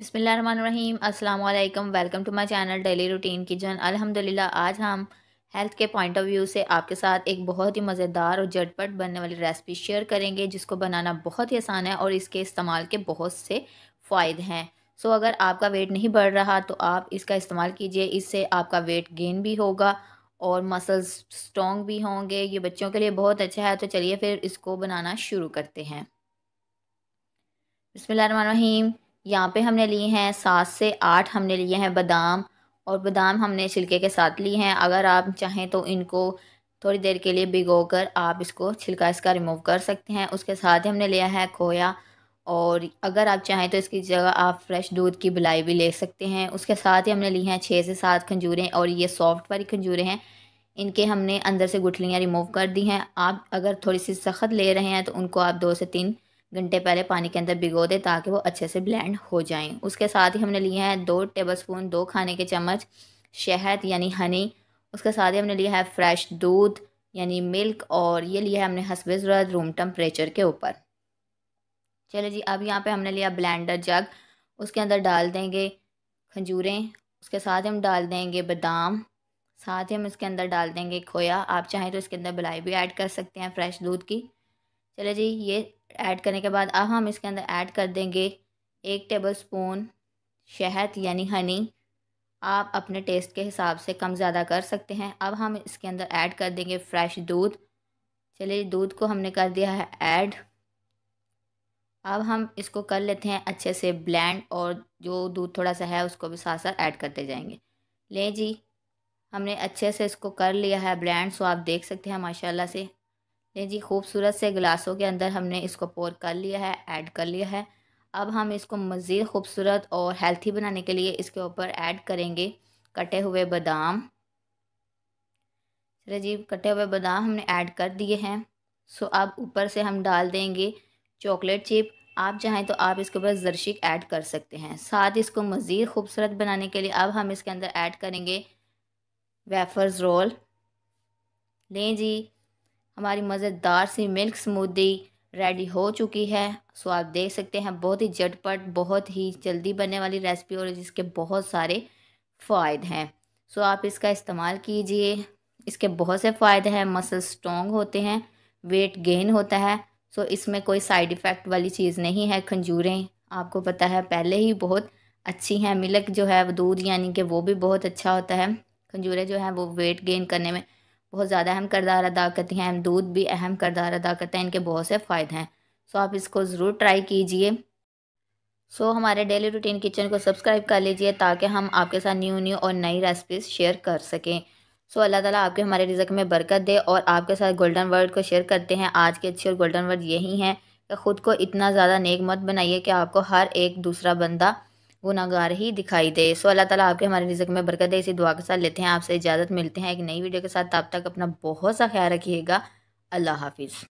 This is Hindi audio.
बिसमीम् अल्लाम welcome to my channel daily routine kitchen अल्हम्दुलिल्लाह आज हम हेल्थ के पॉइंट ऑफ व्यू से आपके साथ एक बहुत ही मज़ेदार और झटपट बनने वाली रेसिपी शेयर करेंगे जिसको बनाना बहुत ही आसान है और इसके इस्तेमाल के बहुत से फ़ायदे हैं सो अगर आपका वेट नहीं बढ़ रहा तो आप इसका इस्तेमाल कीजिए इससे आपका वेट गेन भी होगा और मसल्स स्ट्रॉन्ग भी होंगे ये बच्चों के लिए बहुत अच्छा है तो चलिए फिर इसको बनाना शुरू करते हैं बसमीम यहाँ पे हमने लिए हैं सात से आठ हमने लिए हैं बादाम और बादाम हमने छिलके के साथ लिए हैं अगर आप चाहें तो इनको थोड़ी देर के लिए भिगो कर आप इसको छिलका इसका रिमूव कर सकते हैं उसके साथ ही हमने लिया है खोया और अगर आप चाहें तो इसकी जगह आप फ्रेश दूध की बलाई भी ले सकते हैं उसके साथ ही हमने ली हैं छः से सात खंजूरें और ये सॉफ्ट वाली खंजूरें हैं इनके हमने अंदर से गुठलियाँ रिमूव कर दी हैं आप अगर थोड़ी सी सख्त ले रहे हैं तो उनको आप दो से तीन घंटे पहले पानी के अंदर भिगो दें ताकि वो अच्छे से ब्लेंड हो जाएं उसके साथ ही हमने लिए हैं दो टेबलस्पून दो खाने के चम्मच शहद यानी हनी उसके साथ ही हमने लिया है फ्रेश दूध यानी मिल्क और ये लिया है हमने हसब ज़रूरत रूम टम्परेचर के ऊपर चले जी अब यहाँ पे हमने लिया ब्लेंडर जग उसके अंदर डाल देंगे खजूरें उसके साथ हम डाल देंगे बादाम साथ ही हम इसके अंदर डाल देंगे खोया आप चाहें तो इसके अंदर बलाई भी ऐड कर सकते हैं फ्रेश दूध की चले जी ये ऐड करने के बाद अब हम इसके अंदर ऐड कर देंगे एक टेबल स्पून शहद यानी हनी आप अपने टेस्ट के हिसाब से कम ज़्यादा कर सकते हैं अब हम इसके अंदर ऐड कर देंगे फ्रेश दूध चलिए दूध को हमने कर दिया है ऐड अब हम इसको कर लेते हैं अच्छे से ब्लेंड और जो दूध थोड़ा सा है उसको भी साथ साथ ऐड करते जाएंगे ले जी हमने अच्छे से इसको कर लिया है ब्लेंड सो आप देख सकते हैं माशाल्लाह से ये जी खूबसूरत से गिलासों के अंदर हमने इसको पोर कर लिया है ऐड कर लिया है अब हम इसको मज़ीद खूबसूरत और हेल्थी बनाने के लिए इसके ऊपर ऐड करेंगे कटे हुए बादाम चलिए जी कटे हुए बादाम हमने ऐड कर दिए हैं सो अब ऊपर से हम डाल देंगे चॉकलेट चिप आप चाहें तो आप इसके ऊपर जरशिक ऐड कर सकते हैं साथ इसको मज़ीद खूबसूरत बनाने के लिए अब हम इसके अंदर ऐड करेंगे वेफर्स रोल लें जी हमारी मज़ेदार सी मिल्क स्मूदी रेडी हो चुकी है सो आप देख सकते हैं बहुत ही झटपट बहुत ही जल्दी बनने वाली रेसिपी और जिसके बहुत सारे फ़ायदे हैं सो आप इसका इस्तेमाल कीजिए इसके बहुत से फ़ायदे हैं मसल स्ट्रॉन्ग होते हैं वेट गेन होता है सो इसमें कोई साइड इफ़ेक्ट वाली चीज़ नहीं है खंजूरें आपको पता है पहले ही बहुत अच्छी हैं मिलक जो है दूध यानी कि वो भी बहुत अच्छा होता है खंजूरें जो है वो वेट गेन करने में बहुत ज़्यादा अहम करदार अदा करती हैं दूध भी अहम करदार अदा करते हैं इनके बहुत से फ़ायदे हैं सो आप इसको ज़रूर ट्राई कीजिए सो हमारे डेली रूटीन किचन को सब्सक्राइब कर लीजिए ताकि हम आपके साथ न्यू न्यू और नई रेसिपीज़ शेयर कर सकें सो अल्लाह ताला आपके हमारे रिजक में बरकत दे और आपके साथ गोल्डन वर्ड को शेयर करते हैं आज के अच्छे और गोल्डन वर्ड यही हैं कि ख़ुद को इतना ज़्यादा नेक मत बनाइए कि आपको हर एक दूसरा बंदा गुनागार ही दिखाई दे सो अल्लाह ताला आपके हमारे रिजक में बरकत दे इसी दुआ के साथ लेते हैं आपसे इजाज़त मिलते हैं एक नई वीडियो के साथ तब तक अपना बहुत सा ख्याल रखिएगा अल्लाह हाफिज़